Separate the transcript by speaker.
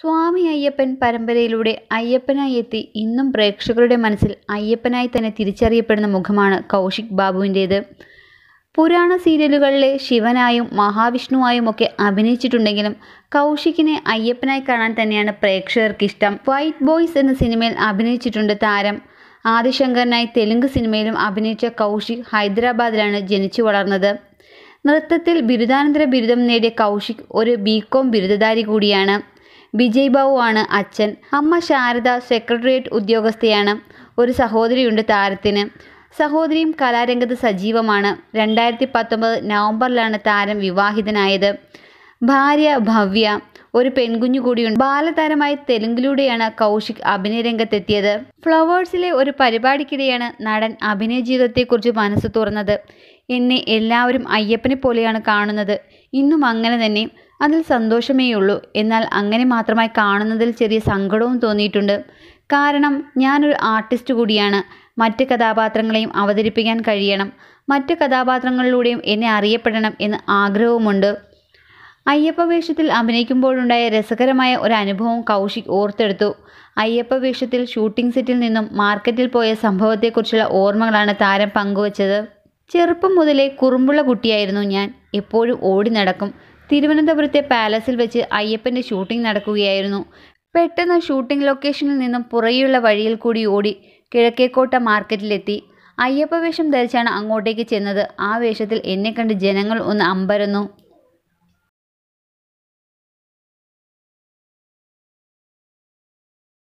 Speaker 1: സ്വാമി അയ്യപ്പൻ പരമ്പരയിലൂടെ അയ്യപ്പനായി എത്തി ഇന്നും പ്രേക്ഷകരുടെ മനസ്സിൽ അയ്യപ്പനായി തന്നെ തിരിച്ചറിയപ്പെടുന്ന മുഖമാണ് കൗശിക് ബാബുവിൻ്റേത് പുരാണ സീരിയലുകളിലെ ശിവനായും മഹാവിഷ്ണുവായും ഒക്കെ അഭിനയിച്ചിട്ടുണ്ടെങ്കിലും കൗശിക്കിനെ അയ്യപ്പനായി കാണാൻ തന്നെയാണ് പ്രേക്ഷകർക്ക് ഇഷ്ടം വൈറ്റ് ബോയ്സ് എന്ന സിനിമയിൽ അഭിനയിച്ചിട്ടുണ്ട് താരം ആദിശങ്കറിനായി തെലുങ്ക് സിനിമയിലും അഭിനയിച്ച കൗശിക് ഹൈദരാബാദിലാണ് ജനിച്ചു വളർന്നത് നൃത്തത്തിൽ ബിരുദാനന്തര ബിരുദം നേടിയ കൗശിക് ഒരു ബികോം ബിരുദധാരി കൂടിയാണ് വിജയ് ബാബു ആണ് അച്ഛൻ അമ്മ ശാരദ സെക്രട്ടേറിയറ്റ് ഉദ്യോഗസ്ഥയാണ് ഒരു സഹോദരിയുണ്ട് താരത്തിന് സഹോദരിയും കലാരംഗത്ത് സജീവമാണ് രണ്ടായിരത്തി പത്തൊമ്പത് നവംബറിലാണ് താരം വിവാഹിതനായത് ഭാര്യ ഭവ്യ ഒരു പെൺകുഞ്ഞു കൂടിയുണ്ട് ബാലതാരമായി തെലുങ്കിലൂടെയാണ് കൗശിക് അഭിനയരംഗത്തെത്തിയത് ഫ്ലവേഴ്സിലെ ഒരു പരിപാടിക്കിടെയാണ് നടൻ അഭിനയ ജീവിതത്തെക്കുറിച്ച് മനസ്സ് തുറന്നത് എന്നെ എല്ലാവരും അയ്യപ്പനെ പോലെയാണ് കാണുന്നത് ഇന്നും അങ്ങനെ തന്നെ അതിൽ സന്തോഷമേയുള്ളൂ എന്നാൽ അങ്ങനെ മാത്രമായി കാണുന്നതിൽ ചെറിയ സങ്കടവും തോന്നിയിട്ടുണ്ട് കാരണം ഞാനൊരു ആർട്ടിസ്റ്റ് കൂടിയാണ് മറ്റ് കഥാപാത്രങ്ങളെയും അവതരിപ്പിക്കാൻ കഴിയണം മറ്റ് കഥാപാത്രങ്ങളിലൂടെയും എന്നെ അറിയപ്പെടണം എന്ന് ആഗ്രഹവുമുണ്ട് അയ്യപ്പ വേഷത്തിൽ അഭിനയിക്കുമ്പോഴുണ്ടായ രസകരമായ ഒരു അനുഭവം കൗശിക് ഓർത്തെടുത്തു അയ്യപ്പ വേഷത്തിൽ ഷൂട്ടിംഗ് സെറ്റിൽ നിന്നും മാർക്കറ്റിൽ പോയ സംഭവത്തെക്കുറിച്ചുള്ള ഓർമ്മകളാണ് താരം പങ്കുവച്ചത് ചെറുപ്പം മുതലേ കുറുമ്പുള്ള കുട്ടിയായിരുന്നു ഞാൻ എപ്പോഴും ഓടി നടക്കും തിരുവനന്തപുരത്തെ പാലസിൽ വെച്ച് അയ്യപ്പൻ്റെ ഷൂട്ടിംഗ് നടക്കുകയായിരുന്നു പെട്ടെന്ന് ഷൂട്ടിംഗ് ലൊക്കേഷനിൽ നിന്നും പുറയുള്ള വഴിയിൽ കൂടി ഓടി കിഴക്കേക്കോട്ട മാർക്കറ്റിലെത്തി അയ്യപ്പ വേഷം ധരിച്ചാണ് അങ്ങോട്ടേക്ക് ചെന്നത് ആ വേഷത്തിൽ എന്നെ കണ്ട് ജനങ്ങൾ ഒന്ന് അമ്പരന്നു